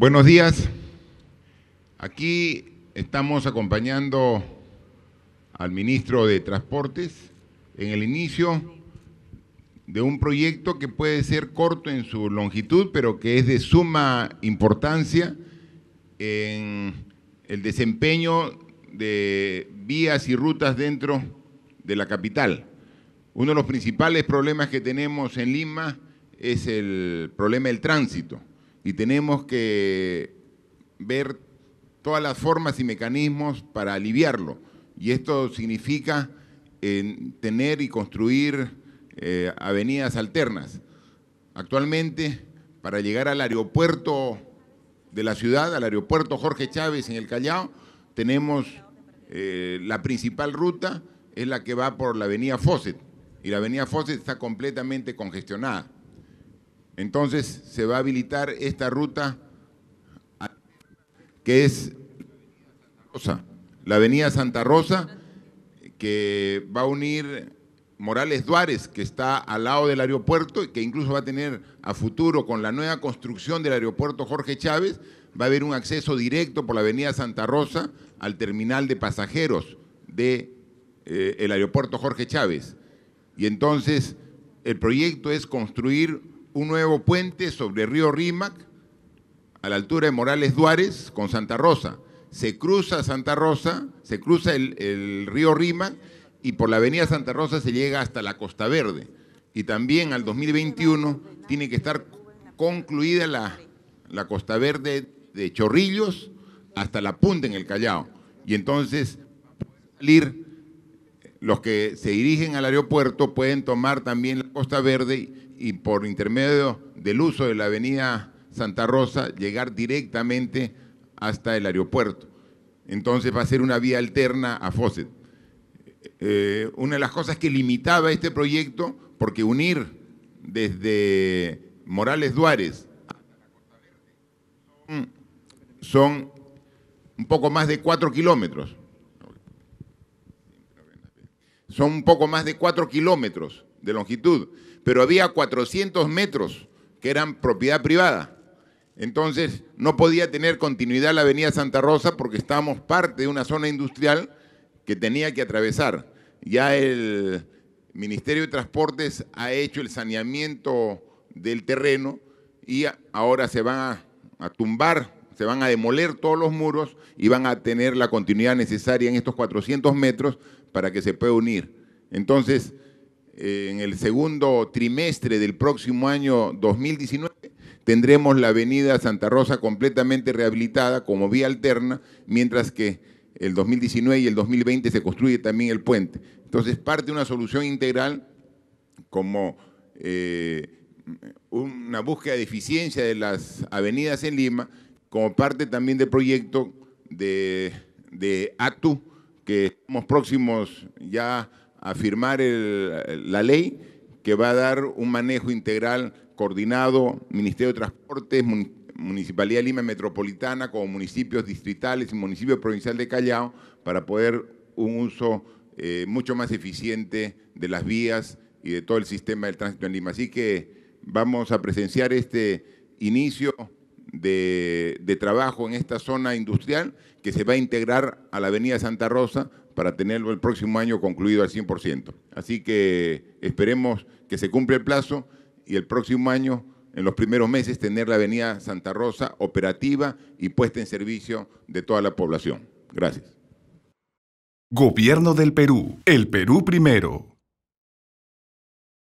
Buenos días. Aquí estamos acompañando al ministro de Transportes en el inicio de un proyecto que puede ser corto en su longitud, pero que es de suma importancia en el desempeño de vías y rutas dentro de la capital. Uno de los principales problemas que tenemos en Lima es el problema del tránsito y tenemos que ver todas las formas y mecanismos para aliviarlo. Y esto significa eh, tener y construir eh, avenidas alternas. Actualmente, para llegar al aeropuerto de la ciudad, al aeropuerto Jorge Chávez en el Callao, tenemos eh, la principal ruta, es la que va por la avenida Fosset, y la avenida Fosset está completamente congestionada. Entonces se va a habilitar esta ruta que es Rosa, la avenida Santa Rosa, que va a unir Morales Duárez, que está al lado del aeropuerto y que incluso va a tener a futuro con la nueva construcción del aeropuerto Jorge Chávez, va a haber un acceso directo por la avenida Santa Rosa al terminal de pasajeros del de, eh, el aeropuerto Jorge Chávez. Y entonces el proyecto es construir un nuevo puente sobre el río Rímac a la altura de Morales Duárez con Santa Rosa. Se cruza Santa Rosa, se cruza el, río Rímac y por la avenida Santa Rosa se llega hasta la Costa Verde. Y también al 2021 tiene que estar concluida la, la Costa Verde de Chorrillos hasta la punta en el Callao. Y entonces salir, eh, los que se dirigen al aeropuerto pueden tomar también la Costa Verde y por intermedio del uso de la avenida Santa Rosa llegar directamente hasta el aeropuerto. Entonces va a ser una vía alterna a Fóset. Eh, una de las cosas que limitaba este proyecto, porque unir desde Morales Duárez son un poco más de cuatro kilómetros. Son un poco más de cuatro kilómetros de longitud, pero había 400 metros que eran propiedad privada. Entonces no podía tener continuidad la avenida Santa Rosa porque estábamos parte de una zona industrial que tenía que atravesar. Ya el Ministerio de Transportes ha hecho el saneamiento del terreno y ahora se van a, tumbar, se van a demoler todos los muros y van a tener la continuidad necesaria en estos 400 metros para que se pueda unir. Entonces, en el segundo trimestre del próximo año 2019 tendremos la avenida Santa Rosa completamente rehabilitada como vía alterna, mientras que el 2019 y el 2020 se construye también el puente. Entonces parte de una solución integral como eh, una búsqueda de eficiencia de las avenidas en Lima, como parte también del proyecto de, de ATU, que estamos próximos ya a firmar la ley que va a dar un manejo integral coordinado, Ministerio de Transportes, Municipalidad de Lima Metropolitana, como municipios distritales y municipio provincial de Callao, para poder un uso eh, mucho más eficiente de las vías y de todo el sistema del tránsito en Lima. Así que vamos a presenciar este inicio de, trabajo en esta zona industrial que se va a integrar a la Avenida Santa Rosa para tenerlo el próximo año concluido al 100%. Así que esperemos que se cumpla el plazo y el próximo año, en los primeros meses, tener la Avenida Santa Rosa operativa y puesta en servicio de toda la población. Gracias. Gobierno del Perú. El Perú primero.